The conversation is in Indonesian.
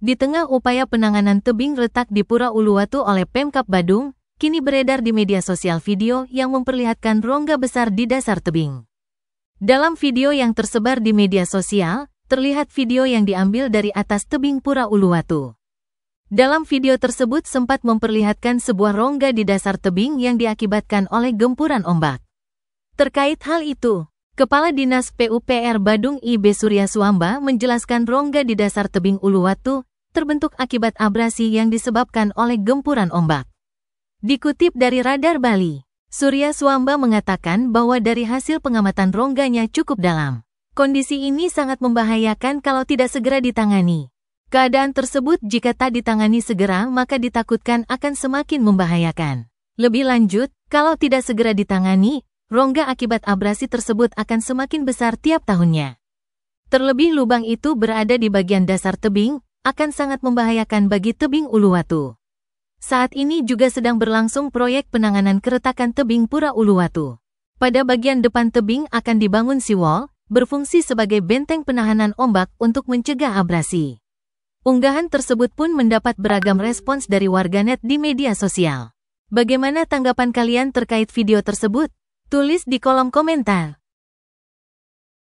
Di tengah upaya penanganan tebing retak di Pura Uluwatu oleh Pemkap Badung, kini beredar di media sosial video yang memperlihatkan rongga besar di dasar tebing. Dalam video yang tersebar di media sosial, terlihat video yang diambil dari atas tebing Pura Uluwatu. Dalam video tersebut sempat memperlihatkan sebuah rongga di dasar tebing yang diakibatkan oleh gempuran ombak. Terkait hal itu, Kepala Dinas PUPR Badung IB Surya Suamba menjelaskan rongga di dasar tebing Uluwatu terbentuk akibat abrasi yang disebabkan oleh gempuran ombak. Dikutip dari Radar Bali, Surya Swamba mengatakan bahwa dari hasil pengamatan rongganya cukup dalam. Kondisi ini sangat membahayakan kalau tidak segera ditangani. Keadaan tersebut jika tak ditangani segera maka ditakutkan akan semakin membahayakan. Lebih lanjut, kalau tidak segera ditangani, rongga akibat abrasi tersebut akan semakin besar tiap tahunnya. Terlebih lubang itu berada di bagian dasar tebing, akan sangat membahayakan bagi tebing Uluwatu. Saat ini juga sedang berlangsung proyek penanganan keretakan tebing Pura Uluwatu. Pada bagian depan tebing akan dibangun siwal, berfungsi sebagai benteng penahanan ombak untuk mencegah abrasi. Unggahan tersebut pun mendapat beragam respons dari warganet di media sosial. Bagaimana tanggapan kalian terkait video tersebut? Tulis di kolom komentar.